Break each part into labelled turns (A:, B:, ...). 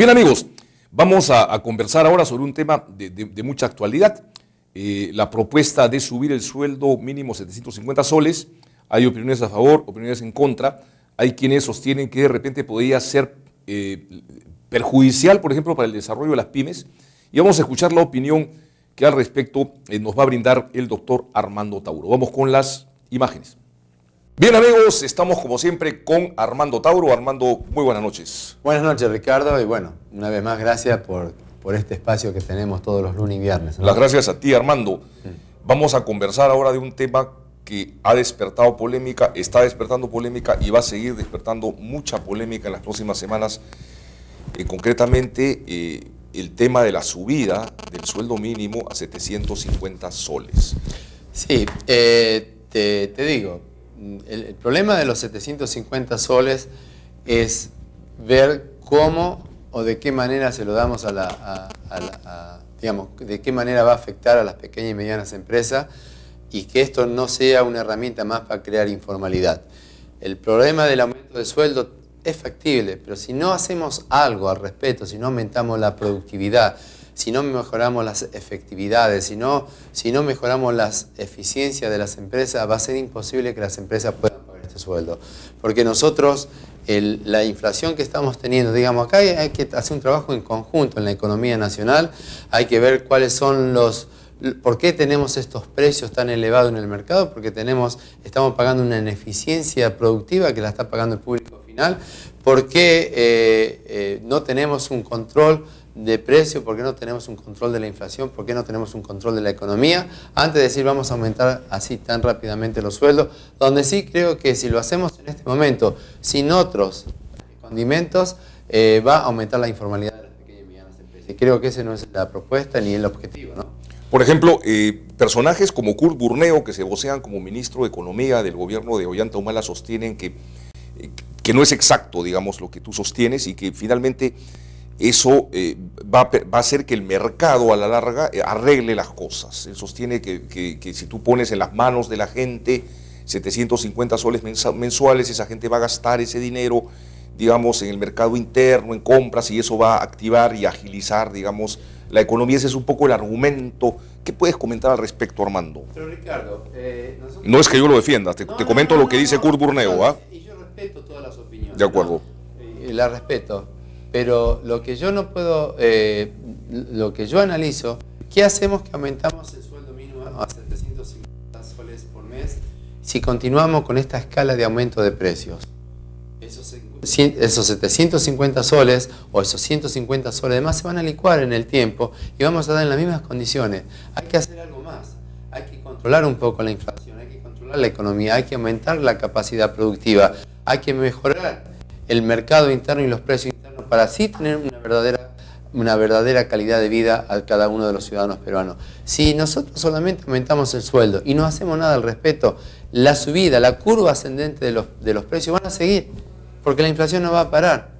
A: Bien amigos, vamos a, conversar ahora sobre un tema de, mucha actualidad, eh, la propuesta de subir el sueldo mínimo 750 soles. Hay opiniones a favor, opiniones en contra. Hay quienes sostienen que de repente podría ser eh, perjudicial, por ejemplo, para el desarrollo de las pymes. Y vamos a escuchar la opinión que al respecto eh, nos va a brindar el doctor Armando Tauro. Vamos con las imágenes. Bien amigos, estamos como siempre con Armando Tauro. Armando, muy buenas noches.
B: Buenas noches Ricardo y bueno, una vez más gracias por, este espacio que tenemos todos los lunes y viernes. Las
A: gracias a ti Armando. Vamos a conversar ahora de un tema que ha despertado polémica, está despertando polémica y va a seguir despertando mucha polémica en las próximas semanas. Y eh, concretamente, eh, el tema de la subida del sueldo mínimo a 750
B: soles. Sí, eh, te digo, Mm, el, problema de los 750 soles es ver cómo o de qué manera se lo damos a la, digamos, de qué manera va a afectar a las pequeñas y medianas empresas y que esto no sea una herramienta más para crear informalidad. El problema del aumento de sueldo es factible, pero si no hacemos algo al respecto, si no aumentamos la productividad, si no mejoramos las efectividades, si no, si no mejoramos las eficiencias de las empresas, va a ser imposible que las empresas puedan pagar este sueldo. Porque nosotros, la inflación que estamos teniendo, digamos, acá hay, que hacer un trabajo en conjunto en la economía nacional, hay que ver cuáles son los... ¿Por qué tenemos estos precios tan elevados en el mercado? Porque tenemos, estamos pagando una ineficiencia productiva que la está pagando el público final. ¿Por qué eh, eh, no tenemos un control de precio, porque no tenemos un control de la inflación, porque no tenemos un control de la economía, antes de decir vamos a aumentar así tan rápidamente los sueldos, donde sí creo que si lo hacemos en este momento sin otros condimentos, eh, va a aumentar la informalidad de las pequeñas y medianas empresas. Y creo que esa no es la propuesta ni el objetivo. ¿no? Por ejemplo, eh,
A: personajes como Kurt Burneo, que se vocean como ministro de Economía del gobierno de Ollanta Humala, sostienen que, eh, que no es exacto, digamos, lo que tú sostienes y que finalmente eso eh, va, a, va, hacer que el mercado a la larga eh, arregle las cosas. Él sostiene que, si tú pones en las manos de la gente 750 soles mensuales, esa gente va a gastar ese dinero, digamos, en el mercado interno, en compras, y eso va a activar y agilizar, digamos, la economía. Ese es un poco el argumento. ¿Qué puedes comentar al respecto, Armando?
B: Pero Ricardo, eh,
A: no es que yo lo defienda, te, comento lo que dice Kurt Burneo. ¿ah? Y yo
B: respeto todas las opiniones. De acuerdo. Y La respeto pero lo que yo no puedo, eh, lo que yo analizo, ¿qué hacemos que aumentamos el sueldo mínimo a 750 soles por mes si continuamos con esta escala de aumento de precios? Esos, 750 soles o esos 150 soles más se van a licuar en el tiempo y vamos a dar en las mismas condiciones. Hay que hacer algo más, hay que controlar un poco la inflación, hay que controlar la economía, hay que aumentar la capacidad productiva, hay que mejorar el mercado interno y los precios para así tener una verdadera, una verdadera calidad de vida a cada uno de los ciudadanos peruanos. Si nosotros solamente aumentamos el sueldo y no hacemos nada al respecto, la subida, la curva ascendente de los, de los precios van a seguir, porque la inflación no va a parar.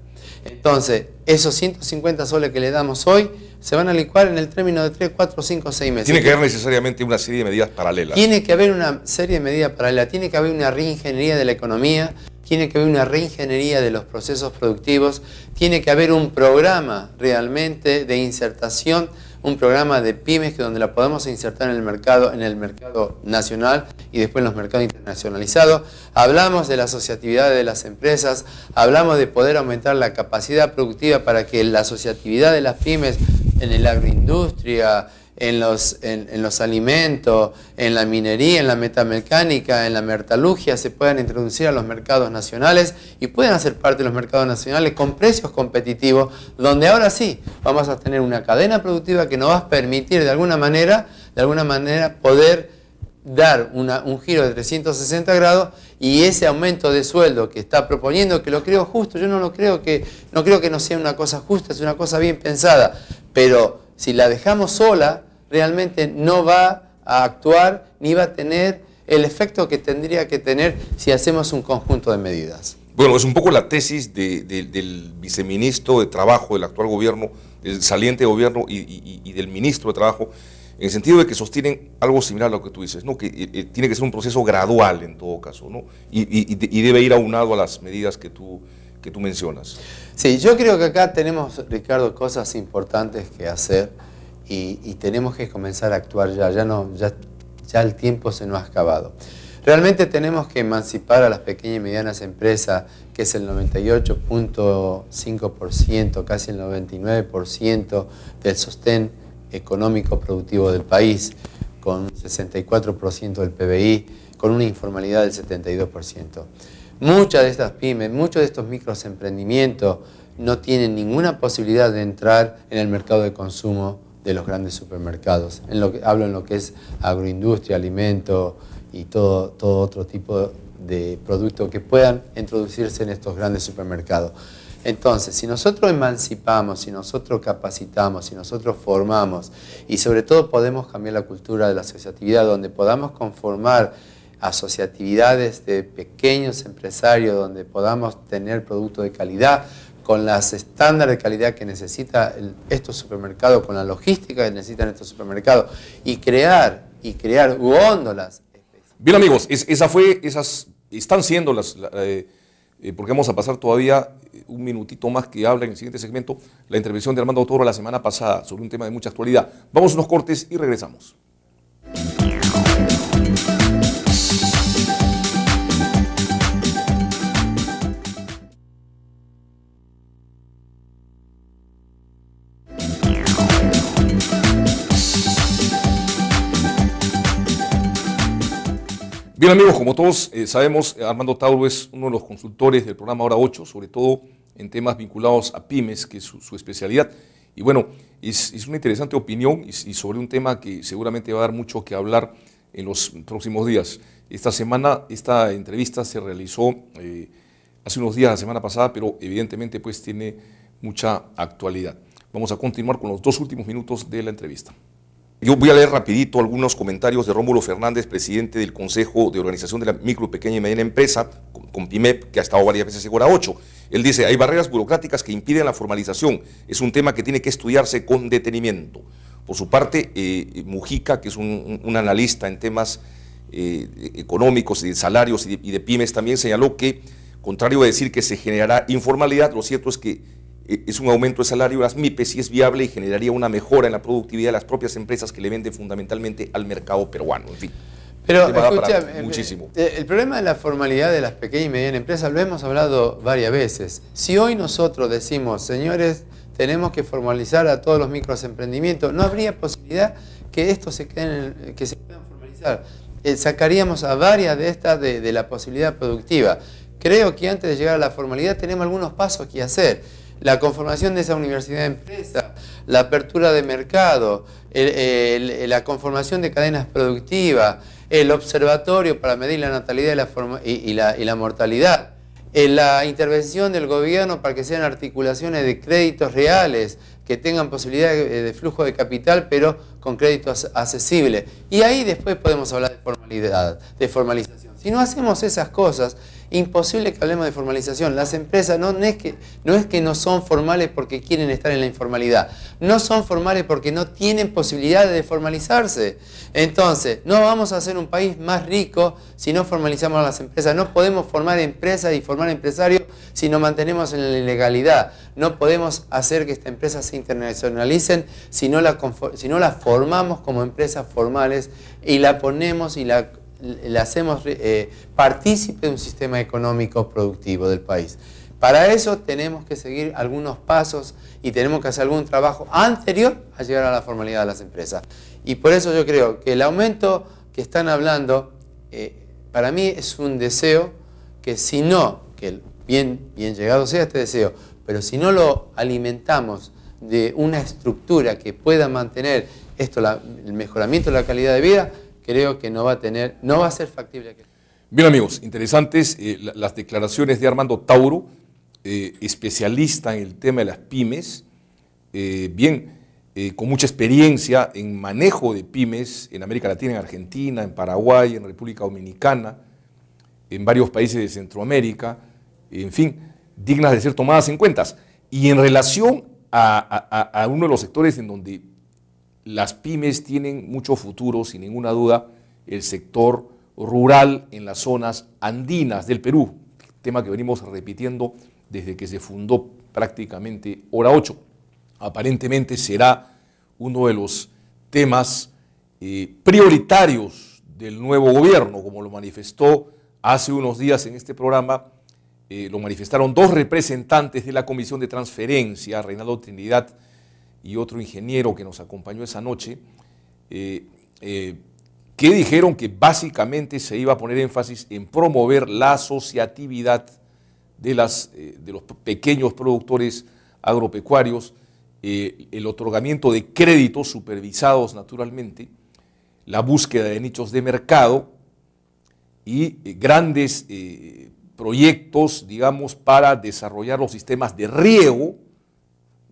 B: Entonces, esos 150 soles que le damos hoy se van a licuar en el término de 3, 4, 5, 6 meses. Tiene que haber
A: necesariamente una serie
B: de medidas paralelas. Tiene que haber una serie de medidas paralelas, tiene que haber una reingeniería de la economía, tiene que haber una reingeniería de los procesos productivos, tiene que haber un programa realmente de insertación, un programa de pymes que donde la podemos insertar en el mercado, en el mercado nacional y después en los mercados internacionalizados. Hablamos de la asociatividad de las empresas, hablamos de poder aumentar la capacidad productiva para que la asociatividad de las pymes en el agroindustria, en los, en, los alimentos, en la minería, en la metamecánica, en la mertalugia, se puedan introducir a los mercados nacionales y puedan hacer parte de los mercados nacionales con precios competitivos, donde ahora sí vamos a tener una cadena productiva que nos va a permitir de alguna manera, de alguna manera poder dar un giro de 360 grados y ese aumento de sueldo que está proponiendo, que lo creo justo, yo no lo creo que no creo que no sea una cosa justa, es una cosa bien pensada, pero si la dejamos sola, realmente no va a actuar ni va a tener el efecto que tendría que tener si hacemos un conjunto de medidas.
A: Bueno, es un poco la tesis del viceministro de Trabajo del actual gobierno, del saliente gobierno y, del ministro de Trabajo, en el sentido de que sostienen algo similar a lo que tú dices, ¿no? que eh, eh, tiene que ser un proceso gradual en todo caso, ¿no? y, debe ir aunado
B: a las medidas que tú, que tú mencionas. Sí, yo creo que acá tenemos, Ricardo, cosas importantes que hacer y, tenemos que comenzar a actuar ya, ya, no, ya, el tiempo se nos ha acabado. Realmente tenemos que emancipar a las pequeñas y medianas empresas, que es el 98.5%, casi el 99% del sostén económico productivo del país, con 64% del PBI, con una informalidad del 72%. Muchas de estas pymes, muchos de estos microemprendimientos no tienen ninguna posibilidad de entrar en el mercado de consumo de los grandes supermercados. En lo que, hablo en lo que es agroindustria, alimento y todo, todo otro tipo de productos que puedan introducirse en estos grandes supermercados. Entonces, si nosotros emancipamos, si nosotros capacitamos, si nosotros formamos y sobre todo podemos cambiar la cultura de la asociatividad, donde podamos conformar asociatividades de pequeños empresarios, donde podamos tener productos de calidad, con las estándares de calidad que necesita estos supermercados, con la logística que necesitan estos supermercados, y crear, y crear góndolas. Bien amigos, esa fue, esas están siendo las, eh,
A: eh, porque vamos a pasar todavía eh, un minutito más que habla en el siguiente segmento, la intervención de Armando Toro la semana pasada sobre un tema de mucha actualidad. Vamos unos cortes y regresamos. Bien amigos, como todos eh, sabemos, eh, Armando Tauro es uno de los consultores del programa Hora 8, sobre todo en temas vinculados a pymes, que es su, especialidad. Y bueno, es, una interesante opinión y, sobre un tema que seguramente va a dar mucho que hablar en los próximos días. Esta semana, esta entrevista se realizó eh, hace unos días, la semana pasada, pero evidentemente pues tiene mucha actualidad. Vamos a continuar con los dos últimos minutos de la entrevista. Yo voy a leer rapidito algunos comentarios de Rómulo Fernández, presidente del Consejo de Organización de la Micro, Pequeña y Mediana Empresa, con, PIMEP, e que ha estado varias veces Segura 8. Él dice, hay barreras burocráticas que impiden la formalización. Es un tema que tiene que estudiarse con detenimiento. Por su parte, eh, Mujica, que es un, analista en temas eh, económicos y de salarios y de, y de pymes, también señaló que, contrario a decir que se generará informalidad, lo cierto es que eh, es un aumento de salario las MIPES si es viable y generaría una mejora en la productividad de las propias empresas que le venden fundamentalmente al mercado peruano. En fin.
B: Pero este eh, muchísimo. Eh, el, problema de la formalidad de las pequeñas y medianas empresas lo hemos hablado varias veces. Si hoy nosotros decimos, señores, tenemos que formalizar a todos los microemprendimientos, no habría posibilidad que esto se queden, que se puedan formalizar. sacaríamos a varias de estas de la posibilidad productiva. Creo que antes de llegar a la formalidad tenemos algunos pasos que hacer la conformación de esa universidad de empresa, la apertura de mercado, la conformación de cadenas productivas, el observatorio para medir la natalidad y la, mortalidad, eh, la intervención del gobierno para que sean articulaciones de créditos reales, que tengan posibilidad de, flujo de capital, pero con créditos accesibles. Y ahí después podemos hablar de formalidad, de formalización. Si no hacemos esas cosas, imposible que hablemos de formalización. Las empresas no, es que, no es que no son formales porque quieren estar en la informalidad. No son formales porque no tienen posibilidad de formalizarse. Entonces, no vamos a hacer un país más rico si no formalizamos las empresas. No podemos formar empresas y formar empresarios si nos mantenemos en la ilegalidad. No podemos hacer que estas empresas se internacionalicen si no, las si no las formamos como empresas formales y la ponemos y la le hacemos eh, partícipe de un sistema económico productivo del país. Para eso tenemos que seguir algunos pasos y tenemos que hacer algún trabajo anterior a llegar a la formalidad de las empresas. Y por eso yo creo que el aumento que están hablando, eh, para mí es un deseo que si no, que bien, bien llegado sea este deseo, pero si no lo alimentamos de una estructura que pueda mantener esto, el mejoramiento de la calidad de vida, creo que no va a tener, no va a ser factible. Bien amigos, interesantes eh, las declaraciones
A: de Armando Tauro, eh, especialista en el tema de las pymes, eh, bien, con mucha experiencia en manejo de pymes en América Latina, en Argentina, en Paraguay, en República Dominicana, en varios países de Centroamérica, en fin, dignas de ser tomadas en cuentas. Y en relación a uno de los sectores en donde las pymes tienen mucho futuro, sin ninguna duda, el sector rural en las zonas andinas del Perú, tema que venimos repitiendo desde que se fundó prácticamente Hora 8. Aparentemente será uno de los temas eh, prioritarios del nuevo gobierno, como lo manifestó hace unos días en este programa, eh, lo manifestaron dos representantes de la Comisión de Transferencia, Reinaldo Trinidad y otro ingeniero que nos acompañó esa noche, eh, eh, que dijeron que básicamente se iba a poner énfasis en promover la asociatividad de, las, eh, de los pequeños productores agropecuarios, el otorgamiento de créditos supervisados naturalmente, la búsqueda de nichos de mercado y grandes proyectos, digamos, para desarrollar los sistemas de riego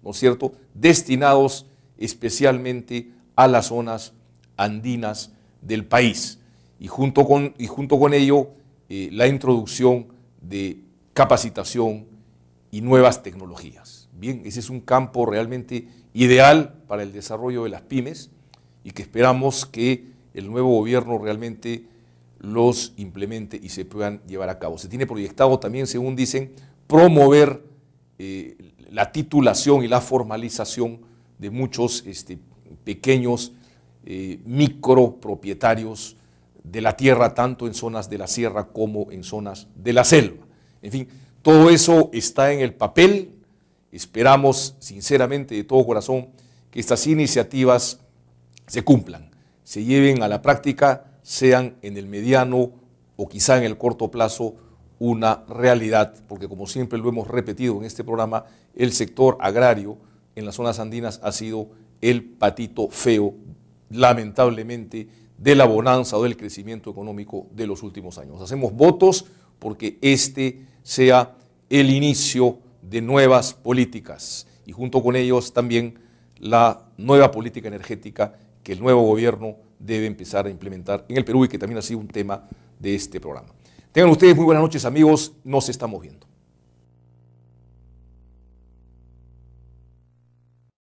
A: ¿no cierto?, destinados especialmente a las zonas andinas del país. Y junto con, y junto con ello, eh, la introducción de capacitación y nuevas tecnologías. Bien, ese es un campo realmente ideal para el desarrollo de las pymes y que esperamos que el nuevo gobierno realmente los implemente y se puedan llevar a cabo. Se tiene proyectado también, según dicen, promover eh, la titulación y la formalización de muchos este, pequeños eh, micropropietarios de la tierra, tanto en zonas de la sierra como en zonas de la selva. En fin, todo eso está en el papel. Esperamos sinceramente de todo corazón que estas iniciativas se cumplan, se lleven a la práctica, sean en el mediano o quizá en el corto plazo una realidad, porque como siempre lo hemos repetido en este programa, el sector agrario en las zonas andinas ha sido el patito feo, lamentablemente, de la bonanza o del crecimiento económico de los últimos años. Hacemos votos porque este sea el inicio de nuevas políticas y junto con ellos también la nueva política energética que el nuevo gobierno debe empezar a implementar en el Perú y que también ha sido un tema de este programa. Tengan ustedes muy buenas noches amigos, nos estamos viendo.